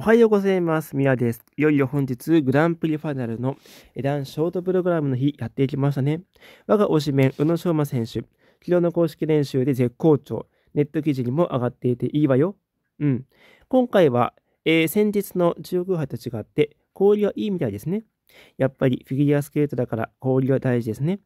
おはようございます。ミラです。いよいよ本日、グランプリファイナルの男ショートプログラムの日、やっていきましたね。我が推しメン、宇野昌磨選手。昨日の公式練習で絶好調。ネット記事にも上がっていていいわよ。うん。今回は、えー、先日の中国杯と違って、氷はいいみたいですね。やっぱりフィギュアスケートだから氷は大事ですね。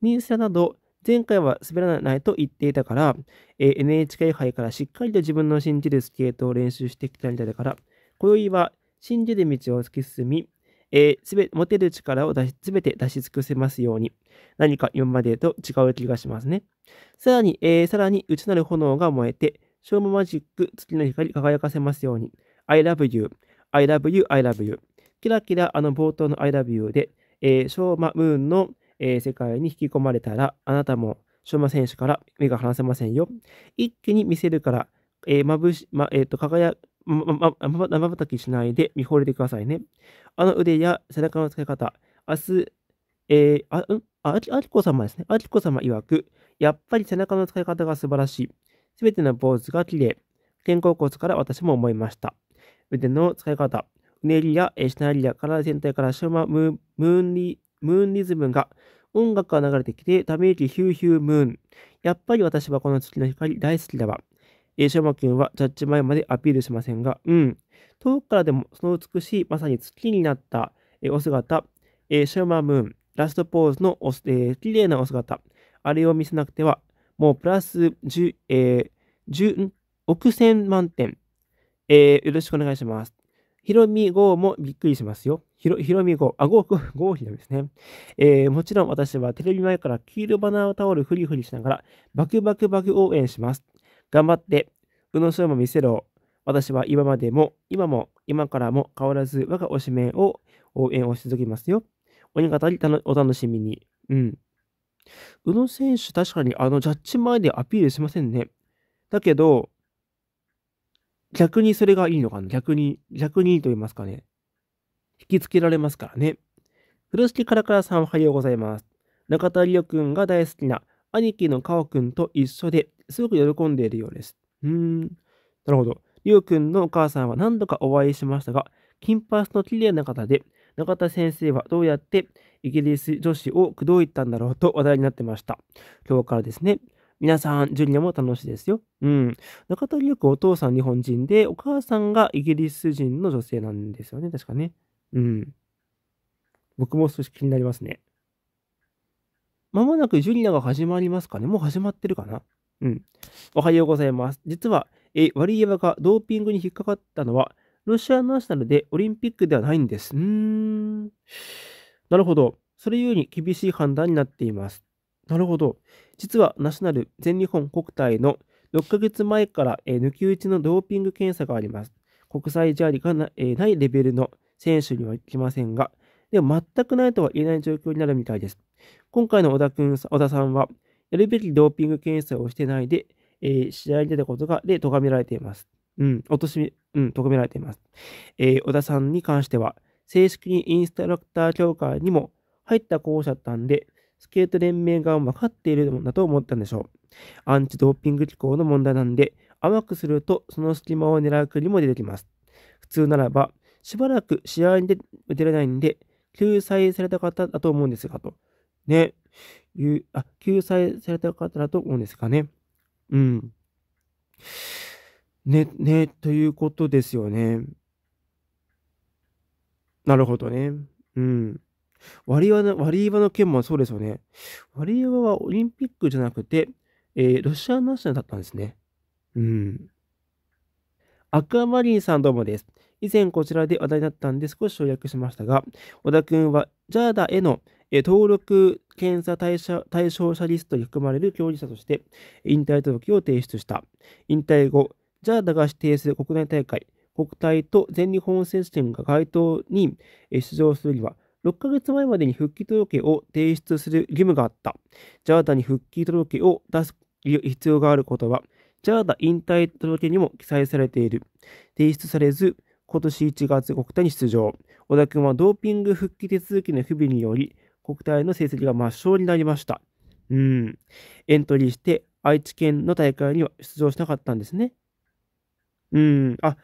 ニースなど、前回は滑らないと言っていたから、えー、NHK 杯からしっかりと自分の信じるスケートを練習してきたみたいだから、今宵は信じる道を突き進み、えー、すべ持てる力を出し、て出し尽くせますように、何か今までと違う気がしますね。さらに、えー、さらに内なる炎が燃えて、ショーママジック、月の光輝かせますように、I love you, I love you, I love you。キラキラあの冒頭の I love you で、えー、ショーマムーンの、えー、世界に引き込まれたら、あなたもショーマ選手から目が離せませんよ。一気に見せるから、えー、まぶし、ま、えっ、ー、と、輝、ま、ま、ま、まばたきしないで見惚れてくださいね。あの腕や背中の使い方、明日、えー、あ、うん、あ、あきこ様ですね。あきこ様曰く、やっぱり背中の使い方が素晴らしい。すべてのポーズが綺麗。肩甲骨から私も思いました。腕の使い方、うねりや、えー、しなりや体全体からショーマムーンリ、ムーンリズムが音楽が流れてきて、ため息ヒューヒュームーン。やっぱり私はこの月の光大好きだわ。えー、シャマ君はジャッジ前までアピールしませんが、うん。遠くからでもその美しい、まさに月になった、えー、お姿、えー、シャマムーン、ラストポーズのお、えー、綺麗なお姿、あれを見せなくては、もうプラス10、えー、10億千万点、えー、よろしくお願いします。ヒロミ号もびっくりしますよ。ひろ、ひろみ号、あ、ゴーひろみですね。えー、もちろん私はテレビ前から黄色バナータオルフリフリしながら、バクバクバク応援します。頑張って、宇野昌磨見せろ。私は今までも、今も、今からも変わらず我が推しメを応援をし続けますよ。鬼語りお楽しみに。うん。宇野選手、確かにあのジャッジ前でアピールしませんね。だけど、逆にそれがいいのかな逆に、逆にと言いますかね。引きつけられますからね。風呂敷からからさんおはようございます。中田理央くんが大好きな兄貴のカオくんと一緒ですごく喜んでいるようです。うーん。なるほど。りゅうくんのお母さんは何度かお会いしましたが、金髪の綺麗な方で、中田先生はどうやってイギリス女子を口説いたんだろうと話題になってました。今日からですね。皆さん、ジュニアも楽しいですよ。うん。中田く子お父さん日本人で、お母さんがイギリス人の女性なんですよね、確かね。うん。僕も少し気になりますね。まもなくジュニアが始まりますかねもう始まってるかなうん。おはようございます。実は、えワリエワがドーピングに引っかかったのは、ロシアナショナルでオリンピックではないんです。うーん。なるほど。それゆえに厳しい判断になっています。なるほど。実はナショナル全日本国体の6ヶ月前から、えー、抜き打ちのドーピング検査があります。国際ジャーリがなえー、ないレベルの選手には行きませんが、でも全くないとは言えない状況になるみたいです。今回の小田くん小田さんは、やるべきドーピング検査をしてないで、えー、試合に出たことが、で、咎められています。うん、おとしうん、咎められています。えー、小田さんに関しては、正式にインストラクター協会にも入った校舎だったんで、スケート連盟が分かっているんだと思ったんでしょう。アンチドーピング機構の問題なんで、甘くするとその隙間を狙う国も出てきます。普通ならば、しばらく試合に出れないんで、救済された方だと思うんですが、と。ね、いうあ救済された方だと思うんですかね。うん。ね、ね、ということですよね。なるほどね。うん。ワリワの、ワリの件もそうですよね。ワリワはオリンピックじゃなくて、えー、ロシアナショナルだったんですね。うん。アクアマリンさんどうもです。以前こちらで話題になったんで少し省略しましたが、小田くんは、ジャーダへの、登録検査対象者リストに含まれる競技者として、引退届を提出した。引退後、ジャーダが指定する国内大会、国体と全日本選手権が該当に出場するには、6ヶ月前までに復帰届を提出する義務があった。ジャーダに復帰届を出す必要があることは、ジャーダ引退届にも記載されている。提出されず、今年1月国体に出場。小田君はドーピング復帰手続きの不備により、国体の成績が抹消になりました。うん。エントリーして、愛知県の大会には出場しなかったんですね。うん。あ、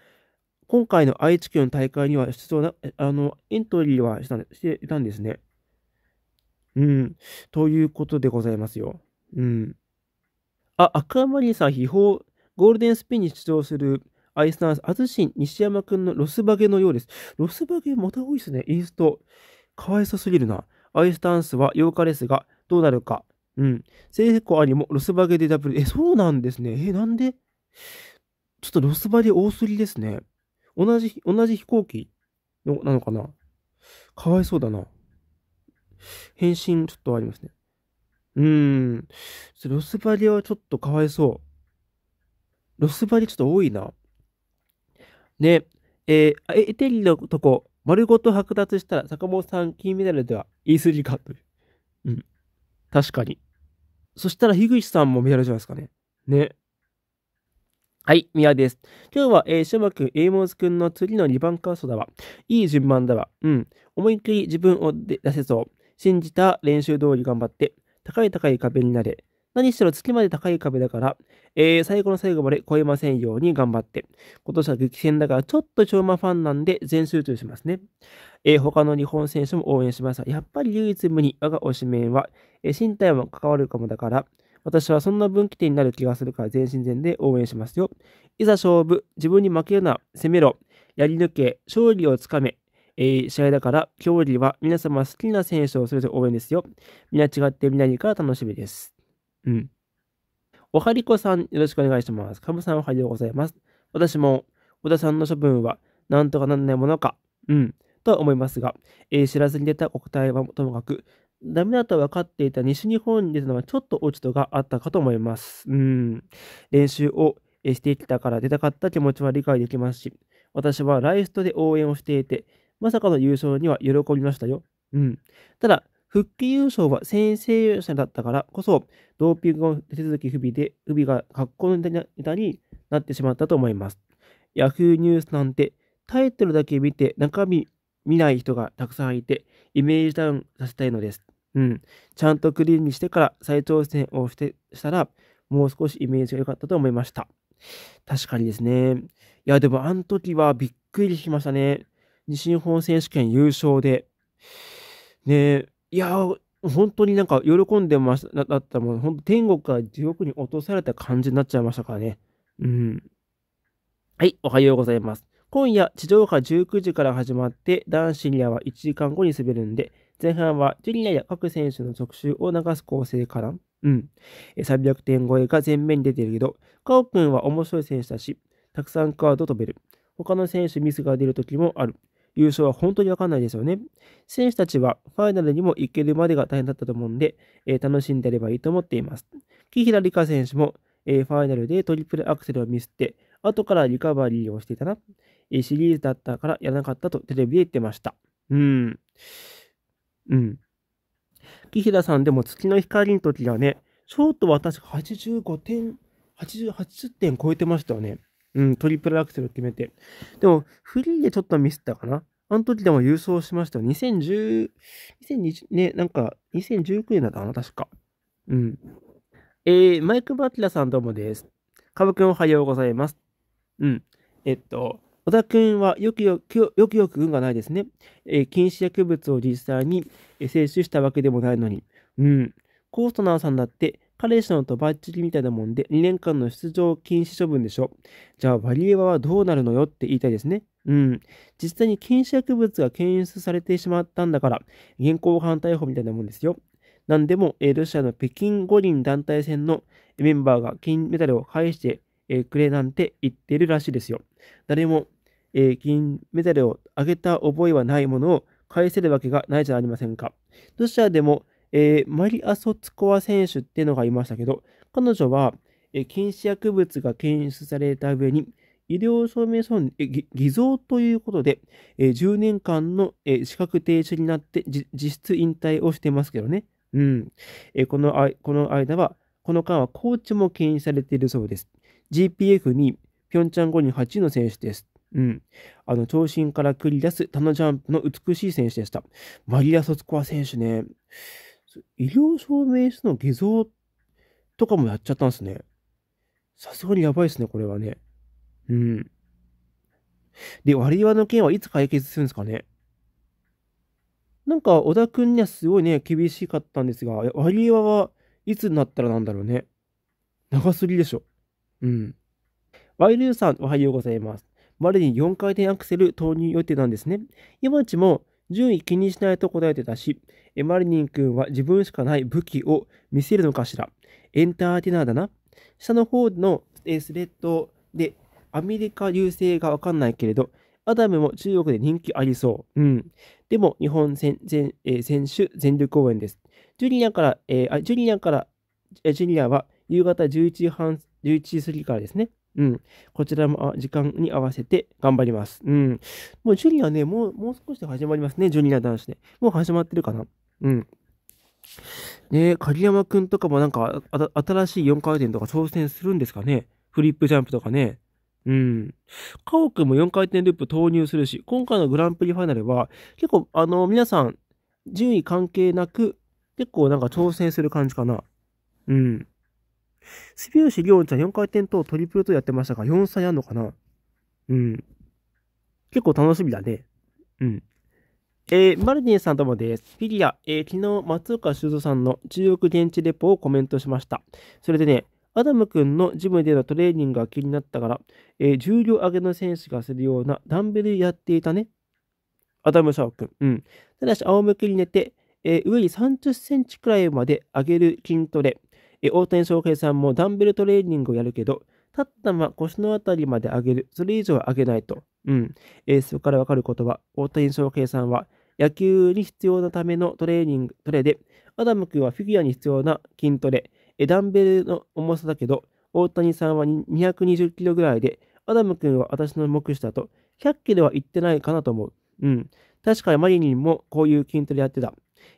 今回の愛知県の大会には出場な、あの、エントリーはしたしていたんですね。うん。ということでございますよ。うん。あ、アクアマリンさん、秘宝、ゴールデンスピンに出場するアイスダンス、アズシン、西山くんのロスバゲのようです。ロスバゲまた多いですね、インスト。かわいさすぎるな。アイスタンスは8日ですが、どうなるか。うん。成功ありもロスバゲでダブル。え、そうなんですね。え、なんでちょっとロスバゲ多すぎですね。同じ、同じ飛行機の、なのかなかわいそうだな。返信ちょっとありますね。うーん。ロスバリはちょっとかわいそう。ロスバリちょっと多いな。ね。えー、エテリのとこ、丸ごと剥奪したら坂本さん金メダルでは言い過ぎかという。うん。確かに。そしたら樋口さんもメダルじゃないですかね。ね。はい、宮です。今日は、えー、シュマくん、エイモーズくんの次の2番カーソだわ。いい順番だわ。うん。思いっきり自分を出せそう。信じた練習通り頑張って、高い高い壁になれ。何しろ月まで高い壁だから、えー、最後の最後まで超えませんように頑張って。今年は激戦だから、ちょっと超魔ファンなんで全集中しますね。えー、他の日本選手も応援しますが、やっぱり唯一無二、我が推しメンは、えー、身体も関わるかもだから、私はそんな分岐点になる気がするから全身全霊応援しますよ。いざ勝負、自分に負けるな、攻めろ、やり抜け、勝利をつかめ、えー、試合だから、競技は皆様好きな選手をそれぞれ応援ですよ。みんな違ってみんなにから楽しみです。うん。おはりこさん、よろしくお願いします。かぶさん、おはようございます。私も、小田さんの処分は、なんとかなんないものか、うん、とは思いますが、えー、知らずに出た国体はともかく、ダメだと分かっていた西日本に出たのはちょっと落ち度があったかと思います。うん。練習をしてきたから出たかった気持ちは理解できますし、私はライストで応援をしていて、まさかの優勝には喜びましたよ。うん。ただ、復帰優勝は先制優勝だったからこそ、ドーピングの手続き不備で、不備が格好のネタになってしまったと思います。ヤフーニュースなんて、タイトルだけ見て中身見ない人がたくさんいて、イメージダウンさせたいのです。うん。ちゃんとクリーンにしてから再挑戦をしてしたら、もう少しイメージが良かったと思いました。確かにですね。いや、でもあの時はびっくりしましたね。西日本選手権優勝で。ねえ、いや本当になんか喜んでましただったもん本当天国から地獄に落とされた感じになっちゃいましたからねうんはいおはようございます今夜地上波19時から始まって男子リアは1時間後に滑るんで前半はジュニアや各選手の特集を流す構成からうん。300点超えが全面に出てるけど、カオ君は面白い選手だし、たくさんカード飛べる。他の選手ミスが出る時もある。優勝は本当にわかんないですよね。選手たちはファイナルにも行けるまでが大変だったと思うんで、えー、楽しんでればいいと思っています。木平理香選手も、えー、ファイナルでトリプルアクセルをミスって、後からリカバリーをしていたな。えー、シリーズだったからやらなかったとテレビで言ってました。うん。うん。木平さんでも月の光の時はね、ショートは確か85点、8 80点超えてましたよね。うん、トリプルアクセル決めて。でも、フリーでちょっとミスったかなあの時でも優勝しました2010、2020ね、なんか、2019年だったかな確か。うん。えー、マイク・バティラさんどうもです。かぶくんおはようございます。うん。えっと、小田くんはよくよく、よくよく運がないですね。えー、禁止薬物を実際に摂取したわけでもないのに。うん。コーストナーさんだって彼氏のとばっちりみたいなもんで、2年間の出場禁止処分でしょ。じゃあ、ワリエワはどうなるのよって言いたいですね。うん。実際に禁止薬物が検出されてしまったんだから、現行犯逮捕みたいなもんですよ。なんでも、えロシアの北京五輪団体戦のメンバーが金メダルを返してえくれなんて言ってるらしいですよ。誰も、えー、金メダルをあげた覚えはないものを返せるわけがないじゃありませんか。ロシアでもえー、マリア・ソツコワ選手っていうのがいましたけど、彼女は、えー、禁止薬物が検出された上に、医療証明書偽造ということで、えー、10年間の、えー、資格停止になって実質引退をしてますけどね。うん。えー、このあこの間は、この間はコーチも検出されているそうです。GPF にピョンチャン後に8位の選手です。うん。あの、長身から繰り出すタのジャンプの美しい選手でした。マリア・ソツコア選手ね。医療証明書の偽造とかもやっちゃったんですね。さすがにやばいですね、これはね。うん。で、割り輪の件はいつ解決するんですかね。なんか、小田くんにはすごいね、厳しかったんですが、割り輪はいつになったらなんだろうね。長すぎでしょ。うん。ワイルーさん、おはようございます。までに4回転アクセル投入予定なんですね。山ちも順位気にしないと答えてたし、エマリニン君は自分しかない武器を見せるのかしら。エンターテイナーだな。下の方のスレッドで、アメリカ流星がわかんないけれど、アダムも中国で人気ありそう。うん。でも、日本選選、選手全力応援です。ジュニアから、えー、あジュニアから、ジュニアは夕方11時半、11時過ぎからですね。うん。こちらも時間に合わせて頑張ります。うん。もうジュニアね、もう、もう少しで始まりますね、ジュニア男子ね。もう始まってるかな。うん。ね鍵山くんとかもなんか、新しい4回転とか挑戦するんですかね。フリップジャンプとかね。うん。カオくんも4回転ループ投入するし、今回のグランプリファイナルは、結構、あの、皆さん、順位関係なく、結構なんか挑戦する感じかな。うん。住吉亮ちゃん4回転とトリプルとやってましたが、4歳あんのかなうん。結構楽しみだね。うん。えー、マルディンさんどうもです。フィギュア、えー、昨日松岡修造さんの中国現地レポをコメントしました。それでね、アダム君のジムでのトレーニングが気になったから、えー、重量上げの選手がするようなダンベルやっていたね。アダムシャオ君。うん。ただし、仰向けに寝て、え上に30センチくらいまで上げる筋トレ。え大谷翔平さんもダンベルトレーニングをやるけど、立ったまま腰のあたりまで上げる、それ以上は上げないと。うん。えそこからわかることは、大谷翔平さんは野球に必要なためのトレーニング、トレで、アダム君はフィギュアに必要な筋トレ、えダンベルの重さだけど、大谷さんは220キロぐらいで、アダム君は私の目視だと、100キロは行ってないかなと思う。うん。確かにマリニンもこういう筋トレやってた。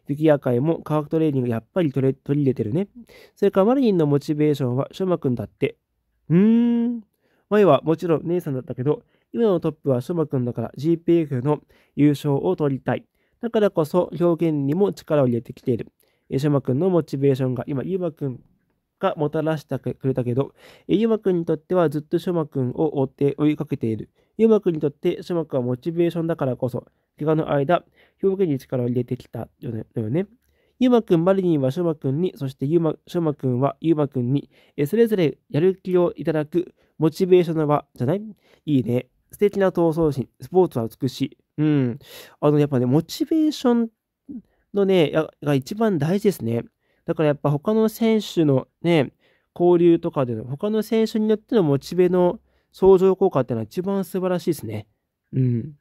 雪ア会も科学トレーニングやっぱり取り入れてるね。それからマリリンのモチベーションは、ショマくんだって。うーん。前はもちろん姉さんだったけど、今のトップはショマくんだから GPF の優勝を取りたい。だからこそ表現にも力を入れてきている。ショマくんのモチベーションが今、ユーマくんがもたらしてくれたけど、ユーマくんにとってはずっとショマくんを追って追いかけている。ユーマくんにとってショマくんはモチベーションだからこそ、怪我の間、表現に力を入れてきたよね。よねゆうまくん、マリリンはしょまくんに、そしてゆうま、しょまくんはゆうまくんに、えそれぞれやる気をいただく、モチベーションの場じゃないいいね。素敵な闘争心、スポーツは美しい。うん。あの、やっぱね、モチベーションのね、が一番大事ですね。だからやっぱ他の選手のね、交流とかでの、他の選手によってのモチベの相乗効果っていうのは一番素晴らしいですね。うん。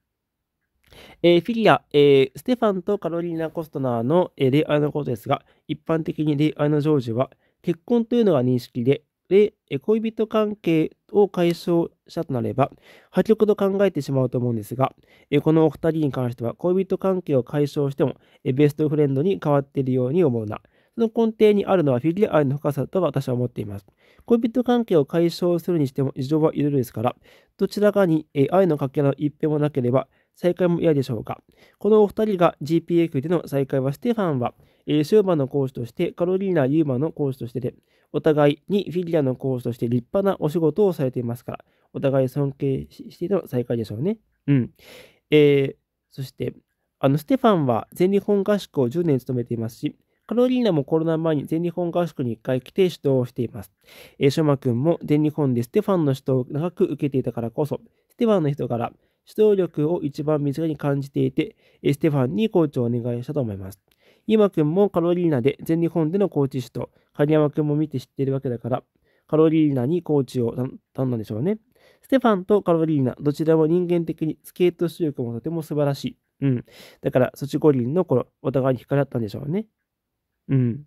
えー、フィギュア、えー、ステファンとカロリーナ・コストナーの、えー、恋愛のことですが、一般的に恋愛の成就は、結婚というのが認識で、で恋人関係を解消したとなれば、破局と考えてしまうと思うんですが、このお二人に関しては、恋人関係を解消しても、ベストフレンドに変わっているように思うな。その根底にあるのはフィギュア愛の深さと私は思っています。恋人関係を解消するにしても事情はいろいろですから、どちらかに愛のかけらの一辺もなければ、再会も嫌でしょうかこのお二人が GPF での再会はステファンは、えー、シューマンの講師として、カロリーナ・ユーマの講師としてで、お互いにフィギュアの講師として立派なお仕事をされていますから、お互い尊敬しての再会でしょうね。うん。えー、そして、あの、ステファンは全日本合宿を10年務めていますし、カロリーナもコロナ前に全日本合宿に1回来て指導をしています。えー、ショマ君も全日本でステファンの指導を長く受けていたからこそ、ステファンの人から、指導力を一番身近に感じていて、ステファンにコーチをお願いしたと思います。今くんもカロリーナで全日本でのコーチ指と、鍵山くんも見て知っているわけだから、カロリーナにコーチを頼んだんでしょうね。ステファンとカロリーナ、どちらも人間的にスケート出力もとても素晴らしい。うん。だから、ソチ五輪の頃、お互いに惹かれ合ったんでしょうね。うん。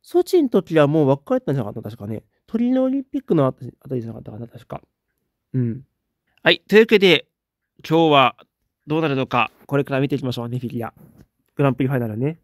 ソチの時はもうかったんじゃなかった確かね。トリノオリンピックのあたりじゃなかったかな確か。うん。はい。というわけで、今日はどうなるのか、これから見ていきましょうね、フィギュア。グランプリファイナルね。